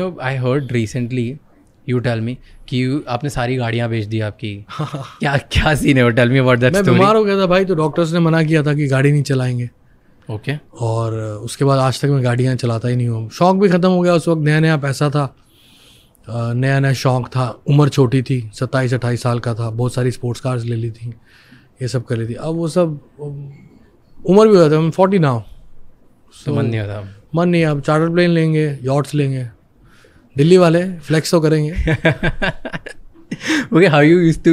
I heard recently you tell me कि आपने सारी गाड़ियाँ बेच दी आपकी क्या क्या सीन है टेल मी अबाउट दैट मैं बीमार हो गया था भाई तो डॉक्टर्स ने मना किया था कि गाड़ी नहीं चलाएंगे ओके okay. और उसके बाद आज तक मैं गाड़ियाँ चलाता ही नहीं हूँ शौक भी ख़त्म हो गया उस वक्त नया नया पैसा था नया नया शौक था उम्र छोटी थी सत्ताईस अट्ठाईस साल का था बहुत सारी स्पोर्ट्स कार्स ले ली थी ये सब कर ली थी अब वो सब उम्र भी हो जाता फोर्टी ना so, मन नहीं आता मन नहीं अब चार्टर प्लेन लेंगे यॉट्स लेंगे दिल्ली वाले फ्लैक्स तो करेंगे हाउ यू यूज